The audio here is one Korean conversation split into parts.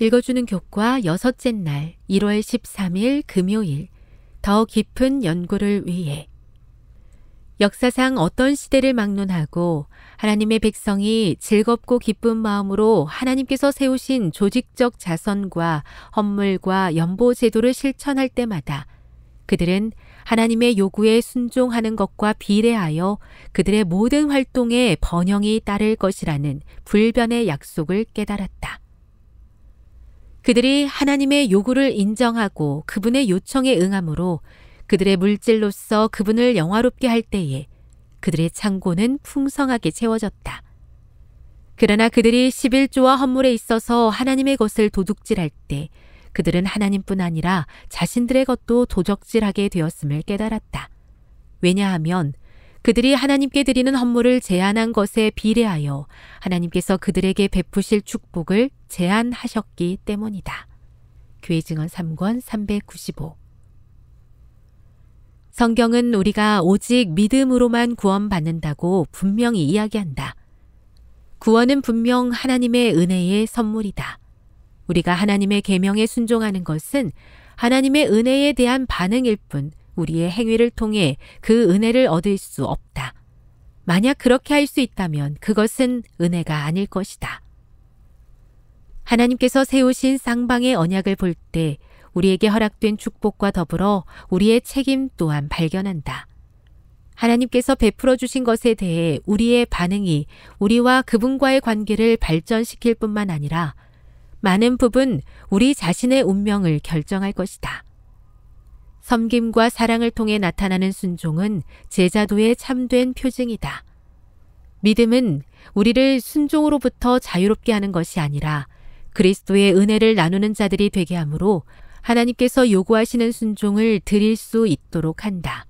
읽어주는 교과 여섯째 날 1월 13일 금요일 더 깊은 연구를 위해 역사상 어떤 시대를 막론하고 하나님의 백성이 즐겁고 기쁜 마음으로 하나님께서 세우신 조직적 자선과 헌물과 연보 제도를 실천할 때마다 그들은 하나님의 요구에 순종하는 것과 비례하여 그들의 모든 활동에 번영이 따를 것이라는 불변의 약속을 깨달았다. 그들이 하나님의 요구를 인정하고 그분의 요청에 응함으로 그들의 물질로서 그분을 영화롭게 할 때에 그들의 창고는 풍성하게 채워졌다. 그러나 그들이 11조와 헌물에 있어서 하나님의 것을 도둑질할 때 그들은 하나님뿐 아니라 자신들의 것도 도적질하게 되었음을 깨달았다. 왜냐하면 그들이 하나님께 드리는 헌물을 제한한 것에 비례하여 하나님께서 그들에게 베푸실 축복을 제한하셨기 때문이다. 교회 증언 3권 395 성경은 우리가 오직 믿음으로만 구원받는다고 분명히 이야기한다. 구원은 분명 하나님의 은혜의 선물이다. 우리가 하나님의 계명에 순종하는 것은 하나님의 은혜에 대한 반응일 뿐 우리의 행위를 통해 그 은혜를 얻을 수 없다. 만약 그렇게 할 수 있다면 그것은 은혜가 아닐 것이다. 하나님께서 세우신 쌍방의 언약을 볼 때 우리에게 허락된 축복과 더불어 우리의 책임 또한 발견한다. 하나님께서 베풀어 주신 것에 대해 우리의 반응이 우리와 그분과의 관계를 발전시킬 뿐만 아니라 많은 부분 우리 자신의 운명을 결정할 것이다. 섬김과 사랑을 통해 나타나는 순종은 제자도의 참된 표징이다. 믿음은 우리를 순종으로부터 자유롭게 하는 것이 아니라 그리스도의 은혜를 나누는 자들이 되게 하므로 하나님께서 요구하시는 순종을 드릴 수 있도록 한다.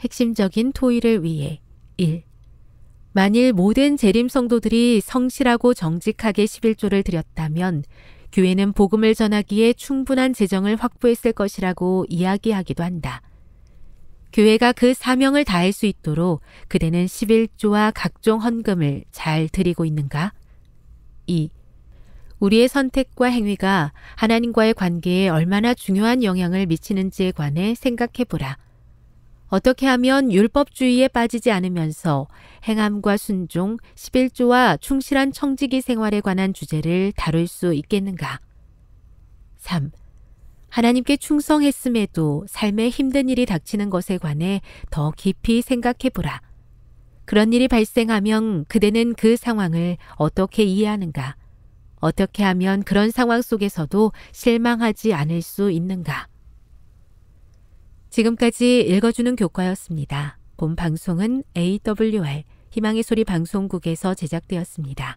핵심적인 토의를 위해 1. 만일 모든 재림 성도들이 성실하고 정직하게 11조를 드렸다면 교회는 복음을 전하기에 충분한 재정을 확보했을 것이라고 이야기하기도 한다. 교회가 그 사명을 다할 수 있도록 그대는 11조와 각종 헌금을 잘 드리고 있는가? 2. 우리의 선택과 행위가 하나님과의 관계에 얼마나 중요한 영향을 미치는지에 관해 생각해 보라. 어떻게 하면 율법주의에 빠지지 않으면서 행함과 순종, 11조와 충실한 청지기 생활에 관한 주제를 다룰 수 있겠는가? 3. 하나님께 충성했음에도 삶에 힘든 일이 닥치는 것에 관해 더 깊이 생각해 보라. 그런 일이 발생하면 그대는 그 상황을 어떻게 이해하는가? 어떻게 하면 그런 상황 속에서도 실망하지 않을 수 있는가? 지금까지 읽어주는 교과였습니다. 본 방송은 AWR 희망의 소리 방송국에서 제작되었습니다.